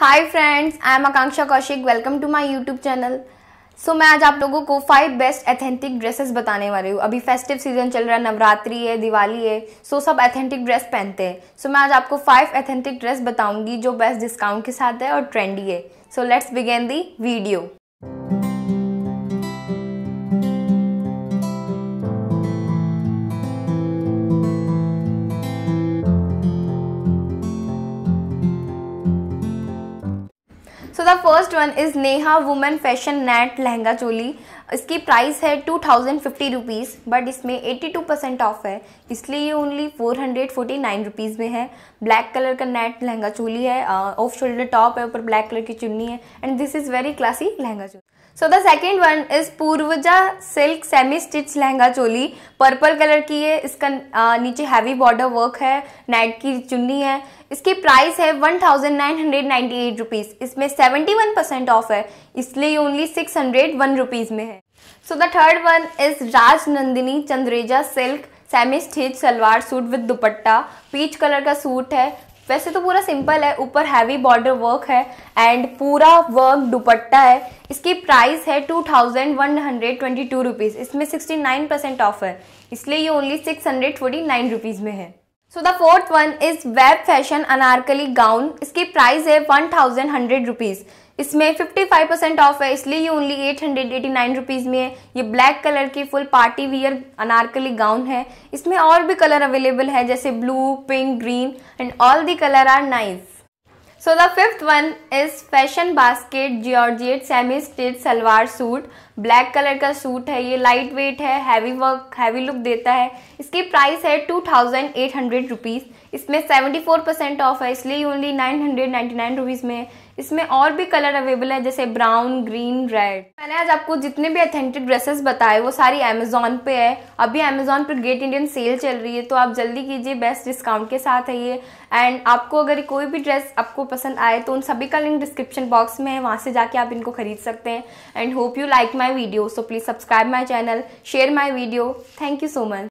Hi friends I am Akanksha Kaushik welcome to my YouTube channel so मैं आज आप लोगों को फाइव बेस्ट एथेंटिक ड्रेसेस बताने वाली हूँ अभी फेस्टिव सीजन चल रहा है नवरात्रि है दिवाली है सो so सब एथेंटिक ड्रेस पहनते हैं सो so मैं आज आपको फाइव एथेंटिक ड्रेस बताऊंगी जो बेस्ट डिस्काउंट के साथ है और ट्रेंडी है so let's begin the video So the first one is Neha Woman Fashion Nat Lehenga Choli. इसकी प्राइस है two thousand fifty rupees but इसमें एट्टी टू परसेंट ऑफ है इसलिए ये only four hundred forty nine rupees में है black colour का net lehenga choli है ऑफ शोल्डर टॉप है ऊपर ब्लैक कलर की चुन्नी है and this is very classy lehenga choli so the second one is Purvaja silk semi stitch lehenga choli purple colour की है इसका आ, नीचे हैवी बॉर्डर वर्क है नेट की चुन्नी है इसकी प्राइस है one thousand nine hundred ninety eight rupees इसमें सेवेंटी वन परसेंट ऑफ है इसलिए only six hundred one rupees में है so the third one is Raj Nandini Chandreja silk semi stitch salwar suit with dupatta peach colour का सूट है वैसे तो पूरा सिंपल है ऊपर हैवी बॉर्डर वर्क है एंड पूरा वर्क दुपट्टा है इसकी प्राइस है two thousand one hundred twenty two rupees इसमें सिक्सटी नाइन परसेंट ऑफ है इसलिए ये only six hundred forty nine rupees में है so the fourth one is web fashion Anarkali gown इसकी प्राइस है वन थाउजेंड हंड्रेड रुपीज़ इसमें 55 परसेंट ऑफ है इसलिए ये only eight hundred eighty nine rupees में है ये ब्लैक कलर की full party wear Anarkali gown है इसमें और भी कलर अवेलेबल है जैसे blue pink green and all the colour are nice so the fifth one is fashion basket georgette semi stitch salwar suit black colour का सूट है ये लाइट वेट है हैवी वर्क हैवी लुक देता है इसकी price है two thousand eight hundred rupees इसमें 74 percent off है इसलिए ओनली 999 रुपीस में इसमें और भी कलर अवेलेबल है जैसे ब्राउन ग्रीन रेड मैंने आज आपको जितने भी अथेंटिक ड्रेसेस बताए वो सारी अमेजोन पे है अभी अमेजोन पर ग्रेट इंडियन सेल चल रही है तो आप जल्दी कीजिए बेस्ट डिस्काउंट के साथ है ये एंड आपको अगर कोई भी ड्रेस आपको पसंद आए तो उन सभी का लिंक डिस्क्रिप्शन बॉक्स में है वहाँ से जाके आप इनको खरीद सकते हैं and hope you like my video so please subscribe my channel share my video thank you so much